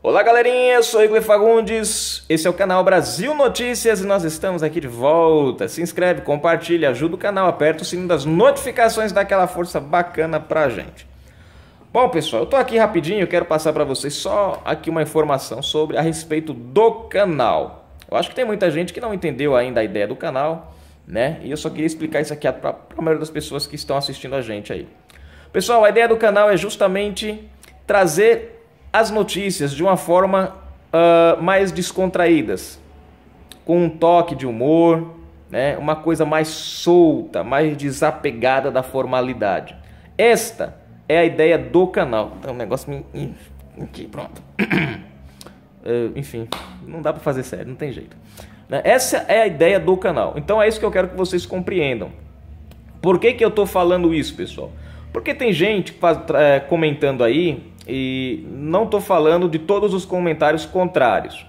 Olá galerinha, eu sou Igor Fagundes, esse é o canal Brasil Notícias e nós estamos aqui de volta. Se inscreve, compartilha, ajuda o canal, aperta o sininho das notificações, dá aquela força bacana pra gente. Bom pessoal, eu tô aqui rapidinho, quero passar para vocês só aqui uma informação sobre a respeito do canal. Eu acho que tem muita gente que não entendeu ainda a ideia do canal, né? E eu só queria explicar isso aqui para a maioria das pessoas que estão assistindo a gente aí. Pessoal, a ideia do canal é justamente trazer as notícias de uma forma uh, mais descontraídas, com um toque de humor, né? uma coisa mais solta, mais desapegada da formalidade. Esta é a ideia do canal. Então, é o negócio me. Aqui, pronto. Uh, enfim, não dá para fazer sério, não tem jeito. Né, essa é a ideia do canal. Então é isso que eu quero que vocês compreendam. Por que, que eu estou falando isso, pessoal? Porque tem gente eh, comentando aí e não estou falando de todos os comentários contrários.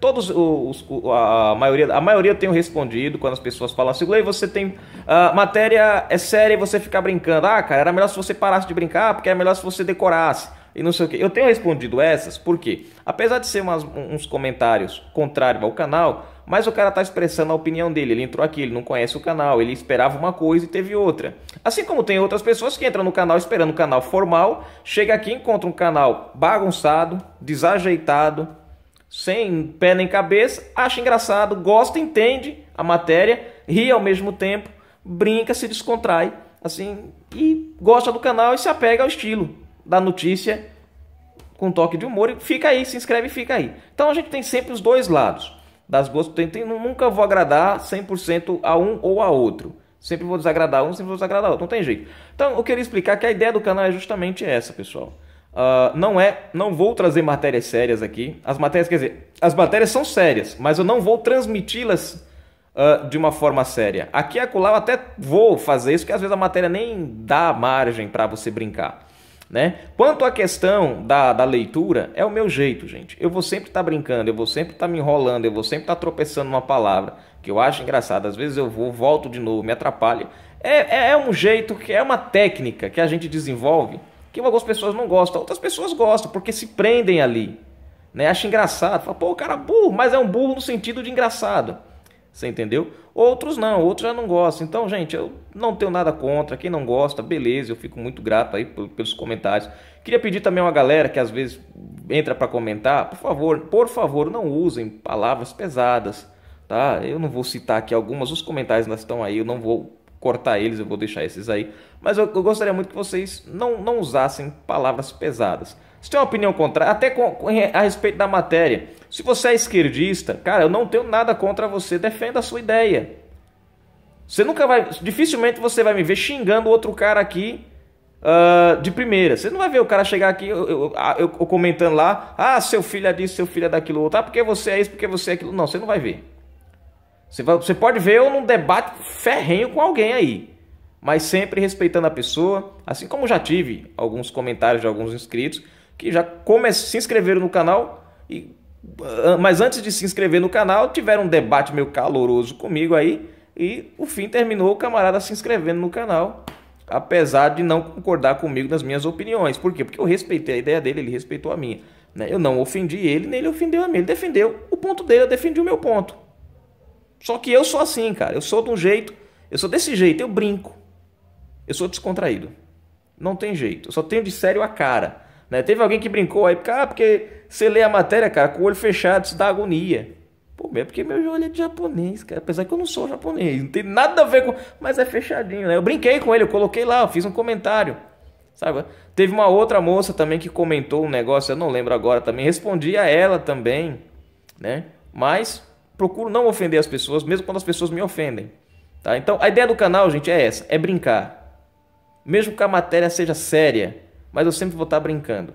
Todos os, a maioria, a maioria tenho respondido quando as pessoas falam assim, Glei, você tem uh, matéria é séria e você fica brincando. Ah, cara, era melhor se você parasse de brincar, porque era melhor se você decorasse e não sei o que. Eu tenho respondido essas porque, apesar de ser umas, uns comentários contrários ao canal, mas o cara está expressando a opinião dele. Ele entrou aqui, ele não conhece o canal, ele esperava uma coisa e teve outra. Assim como tem outras pessoas que entram no canal esperando um canal formal, chega aqui encontra um canal bagunçado, desajeitado, sem pé nem cabeça, acha engraçado, gosta, entende a matéria, ri ao mesmo tempo, brinca, se descontrai, assim, e gosta do canal e se apega ao estilo da notícia com toque de humor e fica aí, se inscreve e fica aí. Então a gente tem sempre os dois lados das gostos. Tem, tem, nunca vou agradar 100% a um ou a outro. Sempre vou desagradar um, sempre vou desagradar outro. Não tem jeito. Então, eu queria explicar é que a ideia do canal é justamente essa, pessoal. Uh, não é, não vou trazer matérias sérias aqui. As matérias, quer dizer, as matérias são sérias, mas eu não vou transmiti-las uh, de uma forma séria. Aqui e acolá eu até vou fazer isso, porque às vezes a matéria nem dá margem para você brincar. Né? Quanto à questão da, da leitura, é o meu jeito, gente. Eu vou sempre estar tá brincando, eu vou sempre estar tá me enrolando, eu vou sempre estar tá tropeçando numa palavra que eu acho engraçada Às vezes eu vou, volto de novo, me atrapalha É, é, é um jeito, que é uma técnica que a gente desenvolve que algumas pessoas não gostam, outras pessoas gostam, porque se prendem ali. Né? Acha engraçado. Fala, pô, o cara é burro, mas é um burro no sentido de engraçado. Você entendeu? Outros não, outros já não gostam. Então, gente, eu não tenho nada contra. Quem não gosta, beleza, eu fico muito grato aí pelos comentários. Queria pedir também uma galera que às vezes entra para comentar, por favor, por favor, não usem palavras pesadas, tá? Eu não vou citar aqui algumas, os comentários ainda estão aí, eu não vou cortar eles, eu vou deixar esses aí. Mas eu, eu gostaria muito que vocês não, não usassem palavras pesadas. Você tem uma opinião contrária, até com, eh, a respeito da matéria. Se você é esquerdista, cara, eu não tenho nada contra você, defenda a sua ideia. Você nunca vai. Dificilmente você vai me ver xingando outro cara aqui uh, de primeira. Você não vai ver o cara chegar aqui eu, eu, eu, eu comentando lá, ah, seu filho é disso, seu filho é daquilo outro, ah, porque você é isso, porque você é aquilo. Não, você não vai ver. Você, vai, você pode ver eu num debate ferrenho com alguém aí mas sempre respeitando a pessoa, assim como já tive alguns comentários de alguns inscritos que já come... se inscreveram no canal, e... Ah, mas antes de se inscrever no canal, tiveram um debate meio caloroso comigo aí, e o fim terminou o camarada se inscrevendo no canal, apesar de não concordar comigo nas minhas opiniões. Por quê? Porque eu respeitei a ideia dele, ele respeitou a minha. Né? Eu não ofendi ele, nem ele ofendeu a mim. Ele defendeu o ponto dele, eu defendi o meu ponto. Só que eu sou assim, cara. Eu sou de um jeito, eu sou desse jeito, eu brinco. Eu sou descontraído. Não tem jeito. Eu só tenho de sério a cara. Né? Teve alguém que brincou aí, ah, porque você lê a matéria, cara, com o olho fechado, isso dá agonia. Pô, é porque meu olho é de japonês, cara. Apesar que eu não sou japonês, não tem nada a ver com. Mas é fechadinho, né? Eu brinquei com ele, eu coloquei lá, eu fiz um comentário. Sabe? Teve uma outra moça também que comentou um negócio, eu não lembro agora também. Respondi a ela também, né? Mas procuro não ofender as pessoas, mesmo quando as pessoas me ofendem. Tá? Então a ideia do canal, gente, é essa: é brincar. Mesmo que a matéria seja séria, mas eu sempre vou estar tá brincando,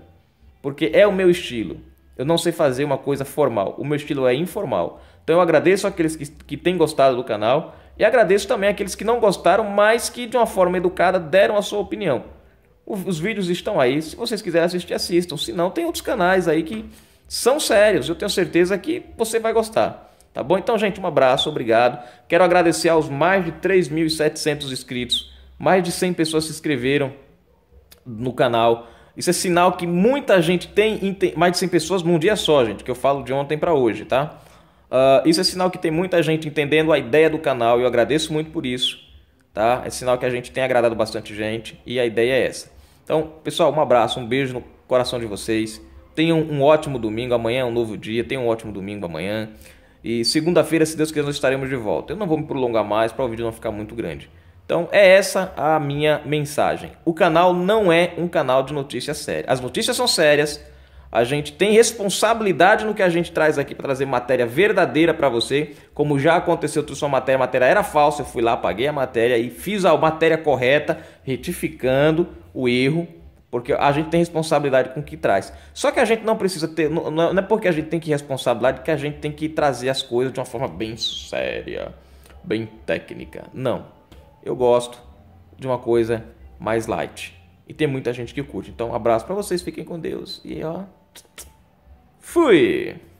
porque é o meu estilo. Eu não sei fazer uma coisa formal, o meu estilo é informal. Então eu agradeço aqueles que, que têm gostado do canal e agradeço também aqueles que não gostaram, mas que de uma forma educada deram a sua opinião. Os vídeos estão aí, se vocês quiserem assistir, assistam. Se não, tem outros canais aí que são sérios, eu tenho certeza que você vai gostar. Tá bom? Então, gente, um abraço, obrigado. Quero agradecer aos mais de 3.700 inscritos. Mais de 100 pessoas se inscreveram no canal. Isso é sinal que muita gente tem, mais de 100 pessoas num dia só, gente, que eu falo de ontem para hoje, tá? Uh, isso é sinal que tem muita gente entendendo a ideia do canal e eu agradeço muito por isso, tá? É sinal que a gente tem agradado bastante gente e a ideia é essa. Então, pessoal, um abraço, um beijo no coração de vocês. Tenham um ótimo domingo, amanhã é um novo dia, tenham um ótimo domingo amanhã. E segunda-feira, se Deus quiser, nós estaremos de volta. Eu não vou me prolongar mais para o vídeo não ficar muito grande. Então é essa a minha mensagem. O canal não é um canal de notícias sérias. As notícias são sérias. A gente tem responsabilidade no que a gente traz aqui para trazer matéria verdadeira para você. Como já aconteceu, eu trouxe uma matéria, a matéria era falsa, eu fui lá, paguei a matéria e fiz a matéria correta, retificando o erro, porque a gente tem responsabilidade com o que traz. Só que a gente não precisa ter, não, não é porque a gente tem que responsabilidade que a gente tem que trazer as coisas de uma forma bem séria, bem técnica. Não eu gosto de uma coisa mais light. E tem muita gente que curte. Então, um abraço para vocês, fiquem com Deus e ó. Fui!